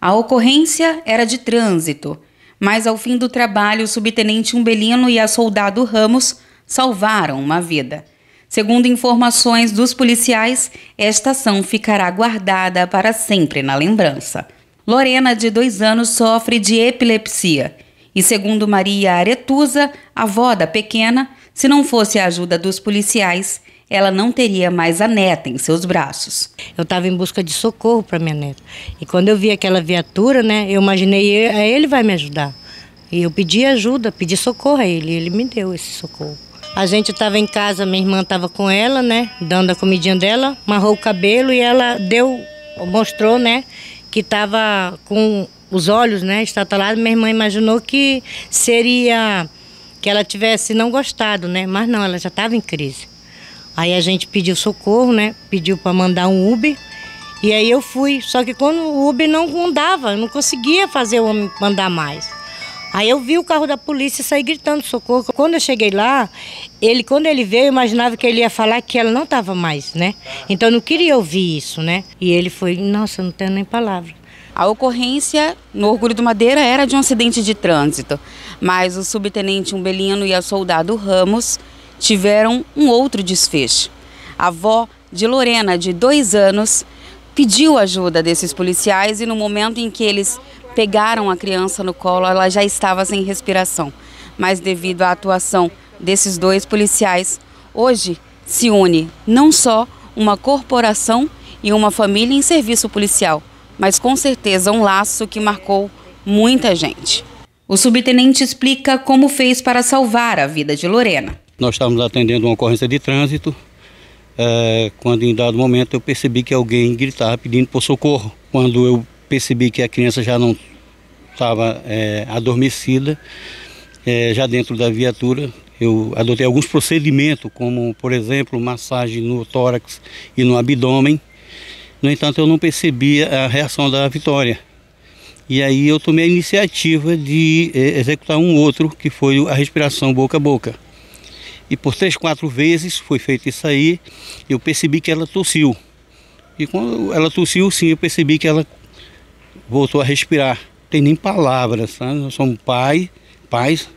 A ocorrência era de trânsito, mas ao fim do trabalho, o subtenente Umbelino e a soldado Ramos salvaram uma vida. Segundo informações dos policiais, esta ação ficará guardada para sempre na lembrança. Lorena, de dois anos, sofre de epilepsia. E segundo Maria Aretusa, avó da pequena, se não fosse a ajuda dos policiais, ela não teria mais a neta em seus braços. Eu estava em busca de socorro para minha neta. E quando eu vi aquela viatura, né, eu imaginei, é, ele vai me ajudar. E eu pedi ajuda, pedi socorro a ele, e ele me deu esse socorro. A gente estava em casa, minha irmã estava com ela, né, dando a comidinha dela, amarrou o cabelo e ela deu, mostrou, né, que estava com os olhos, né, estatalados. Minha irmã imaginou que seria que ela tivesse não gostado, né, mas não, ela já estava em crise. Aí a gente pediu socorro, né? Pediu para mandar um Uber. E aí eu fui. Só que quando o Uber não andava, eu não conseguia fazer o homem mandar mais. Aí eu vi o carro da polícia sair gritando socorro. Quando eu cheguei lá, ele quando ele veio, eu imaginava que ele ia falar que ela não estava mais, né? Então eu não queria ouvir isso, né? E ele foi, nossa, não tenho nem palavra. A ocorrência no Orgulho do Madeira era de um acidente de trânsito, mas o subtenente Umbelino e o soldado Ramos tiveram um outro desfecho. A avó de Lorena, de dois anos, pediu ajuda desses policiais e no momento em que eles pegaram a criança no colo, ela já estava sem respiração. Mas devido à atuação desses dois policiais, hoje se une não só uma corporação e uma família em serviço policial, mas com certeza um laço que marcou muita gente. O subtenente explica como fez para salvar a vida de Lorena. Nós estávamos atendendo uma ocorrência de trânsito, é, quando em dado momento eu percebi que alguém gritava pedindo por socorro. Quando eu percebi que a criança já não estava é, adormecida, é, já dentro da viatura, eu adotei alguns procedimentos, como, por exemplo, massagem no tórax e no abdômen. No entanto, eu não percebi a reação da Vitória. E aí eu tomei a iniciativa de é, executar um outro, que foi a respiração boca a boca. E por três, quatro vezes foi feito isso aí, eu percebi que ela tossiu. E quando ela tossiu, sim, eu percebi que ela voltou a respirar. tem nem palavras, sabe? Nós somos pai, pais,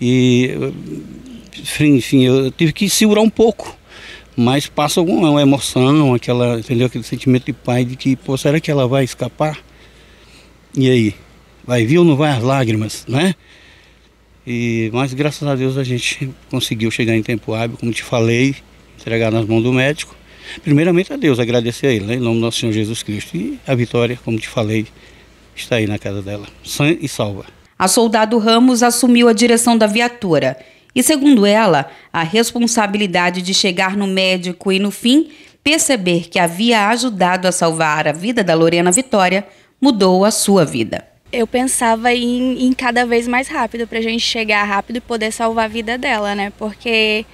e enfim, eu tive que segurar um pouco. Mas passa alguma emoção, aquela, entendeu? aquele sentimento de pai de que, pô, será que ela vai escapar? E aí? Vai vir ou não vai as lágrimas, né? E, mas graças a Deus a gente conseguiu chegar em tempo hábil, como te falei, entregar nas mãos do médico. Primeiramente a Deus, agradecer a ele, né, em nome do nosso Senhor Jesus Cristo. E a vitória, como te falei, está aí na casa dela, sã e salva. A soldado Ramos assumiu a direção da viatura e, segundo ela, a responsabilidade de chegar no médico e, no fim, perceber que havia ajudado a salvar a vida da Lorena Vitória mudou a sua vida eu pensava em, em cada vez mais rápido para a gente chegar rápido e poder salvar a vida dela, né? Porque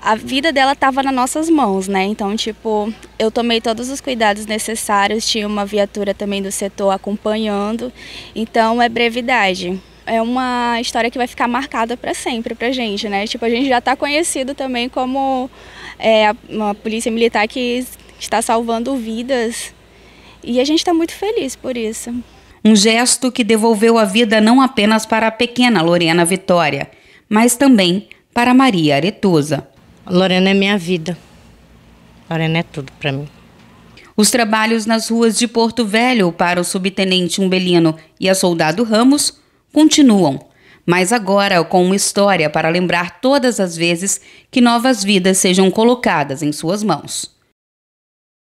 a vida dela estava nas nossas mãos, né? Então, tipo, eu tomei todos os cuidados necessários, tinha uma viatura também do setor acompanhando. Então, é brevidade. É uma história que vai ficar marcada para sempre para a gente, né? Tipo, a gente já está conhecido também como é, uma polícia militar que está salvando vidas. E a gente está muito feliz por isso. Um gesto que devolveu a vida não apenas para a pequena Lorena Vitória, mas também para Maria Aretusa. Lorena é minha vida. Lorena é tudo para mim. Os trabalhos nas ruas de Porto Velho para o subtenente Umbelino e a soldado Ramos continuam, mas agora com uma história para lembrar todas as vezes que novas vidas sejam colocadas em suas mãos.